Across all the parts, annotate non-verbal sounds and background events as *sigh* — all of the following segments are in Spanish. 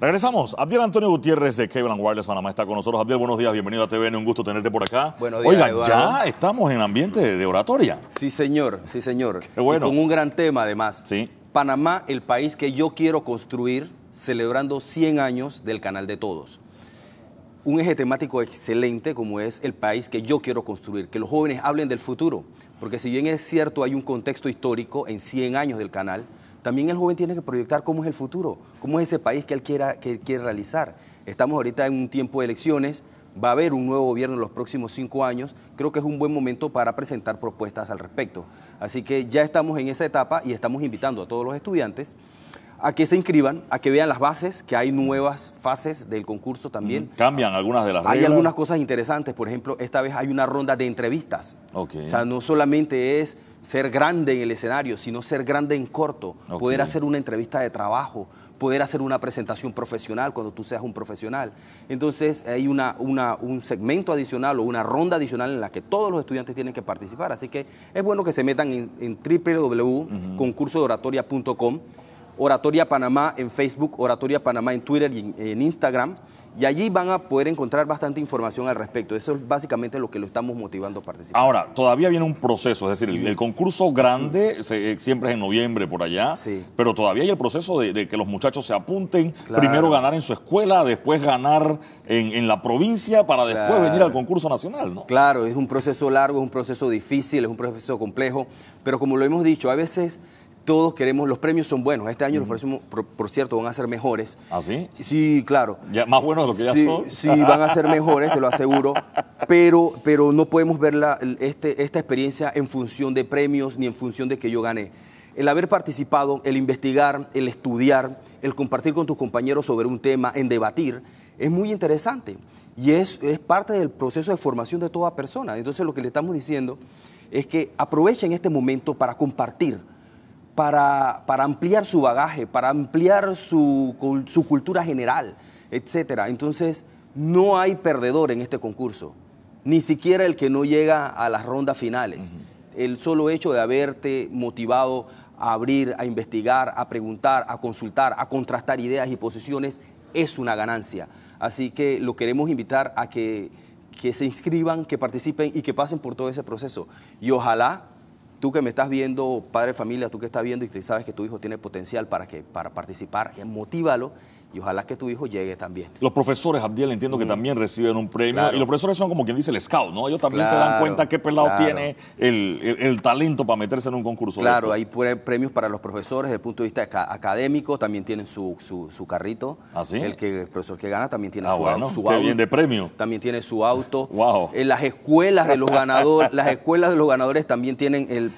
Regresamos. Abdiel Antonio Gutiérrez de Cable Wireless Panamá está con nosotros. Abdiel, buenos días, bienvenido a TVN, un gusto tenerte por acá. Bueno. Oiga, ya estamos en ambiente de oratoria. Sí, señor, sí, señor. bueno. con un gran tema, además. Sí. Panamá, el país que yo quiero construir, celebrando 100 años del Canal de Todos. Un eje temático excelente como es el país que yo quiero construir, que los jóvenes hablen del futuro, porque si bien es cierto hay un contexto histórico en 100 años del canal, también el joven tiene que proyectar cómo es el futuro, cómo es ese país que él, que quiere realizar. Estamos ahorita en un tiempo de elecciones, va a haber un nuevo gobierno en los próximos cinco años, creo que es un buen momento para presentar propuestas al respecto. Así que ya estamos en esa etapa y estamos invitando a todos los estudiantes a que se inscriban, a que vean las bases, que hay nuevas fases del concurso también. Cambian algunas de las Hay algunas cosas interesantes, por ejemplo, esta vez hay una ronda de entrevistas. O sea, no solamente es ser grande en el escenario, sino ser grande en corto, poder hacer una entrevista de trabajo, poder hacer una presentación profesional cuando tú seas un profesional. Entonces hay un segmento adicional o una ronda adicional en la que todos los estudiantes tienen que participar. Así que es bueno que se metan en, www.concursodoratoria.com, Oratoria Panamá en Facebook, Oratoria Panamá en Twitter y en Instagram. Y allí van a poder encontrar bastante información al respecto. Eso es básicamente lo que lo estamos motivando a participar. Ahora, todavía viene un proceso, es decir, el, concurso grande eh, siempre es en noviembre por allá, pero todavía hay el proceso de, que los muchachos se apunten, primero ganar en su escuela, después ganar en, la provincia para después venir al concurso nacional, ¿no? Claro, es un proceso largo, es un proceso difícil, es un proceso complejo, pero como lo hemos dicho, a veces todos queremos, los premios son buenos. Este año, los premios por, cierto, van a ser mejores. ¿Ah, sí? Sí, claro. más buenos de lo que ya son. Sí, van a ser mejores, te lo aseguro. *laughs* Pero, pero no podemos ver este, esta experiencia en función de premios ni en función de que yo gané. El haber participado, el investigar, el estudiar, el compartir con tus compañeros sobre un tema, en debatir, es muy interesante. Y es, es parte del proceso de formación de toda persona. Entonces, lo que le estamos diciendo es que aprovechen este momento para compartir para, para ampliar su bagaje, para ampliar su, cultura general, etc. Entonces, no hay perdedor en este concurso, ni siquiera el que no llega a las rondas finales. El solo hecho de haberte motivado a abrir, a investigar, a preguntar, a consultar, a contrastar ideas y posiciones es una ganancia. Así que lo queremos invitar a que, que se inscriban, que participen y que pasen por todo ese proceso. Y ojalá tú que me estás viendo, padre de familia, tú que estás viendo y que sabes que tu hijo tiene potencial para, que, para participar, eh, motívalo y ojalá que tu hijo llegue también. Los profesores, Abdiel, entiendo que mm. también reciben un premio. Y los profesores son como quien dice el scout, ¿no? Ellos también se dan cuenta qué pelado tiene el, talento para meterse en un concurso. Claro, hay premios para los profesores desde el punto de vista académico, también tienen su, carrito. ¿Ah, El, que, profesor que gana también tiene ah, su, bueno, su auto. de premio. También tiene su auto. *laughs* En las escuelas de los ganadores, las escuelas de los ganadores también tienen, el,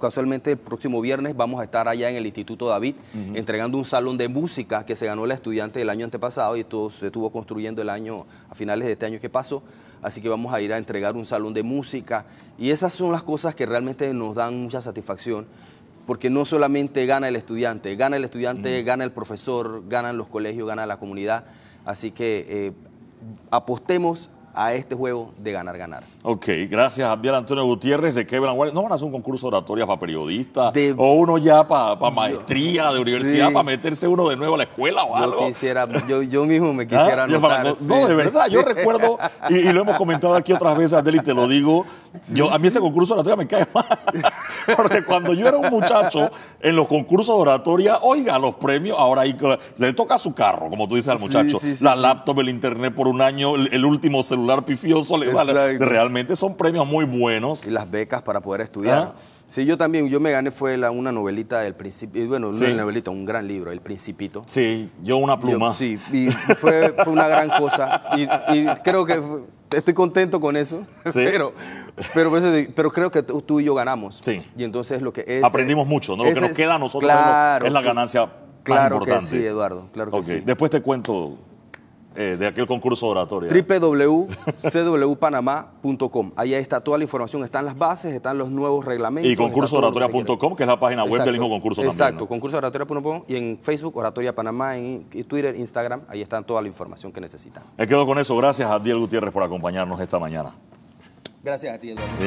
casualmente el próximo viernes vamos a estar allá en el Instituto David entregando un salón de música que se ganó la estudiante del año antepasado y todo se estuvo construyendo el año, a finales de este año que pasó. Así que vamos a ir a entregar un salón de música. Y esas son las cosas que realmente nos dan mucha satisfacción, porque no solamente gana el estudiante, gana el estudiante, gana el profesor, ganan los colegios, gana la comunidad. Así que eh, apostemos a este juego de ganar-ganar. Ok, gracias Javier Antonio Gutiérrez de Kevin ¿No van a hacer un concurso de oratoria para periodistas? O uno ya para maestría de universidad, para meterse uno de nuevo a la escuela o yo yo, mismo me *laughs* ¿Ah? quisiera No, de verdad, yo *laughs* recuerdo, y, lo hemos comentado aquí otras veces, Adeli y te lo digo, yo, a mí este concurso de oratoria me cae mal. *laughs* Porque cuando yo era un muchacho, en los concursos de oratoria, oiga, los premios, ahora ahí, le toca su carro, como tú dices al muchacho, la laptop, el internet por un año, el último celular Realmente son premios muy buenos. Y las becas para poder estudiar. Si ah. Sí, yo también, yo me gané fue la, una novelita del Principito, bueno, no una novelita, un gran libro, El Principito. Sí, yo una pluma. sí, y fue, una gran cosa. Y, creo que estoy contento con eso, *laughs* sí. pero, pero, pues, pero, creo que tú y yo ganamos. Sí. Y entonces lo que es... Aprendimos eh, mucho, ¿no? Lo que nos queda a nosotros es la ganancia. Claro importante. que sí, Eduardo, claro que Después te cuento eh, de aquel concurso oratorio. oratoria. www.cwpanamá.com. Ahí está toda la información, están las bases, están los nuevos reglamentos. Y concursoratoria.com, que, es la página web del mismo concurso exacto, Exacto, y en Facebook, Oratoria Panamá, en Twitter, Instagram, ahí está toda la información que necesitan. Me quedo con eso, gracias a Diel Gutiérrez por acompañarnos esta mañana. Gracias a ti, Eduardo.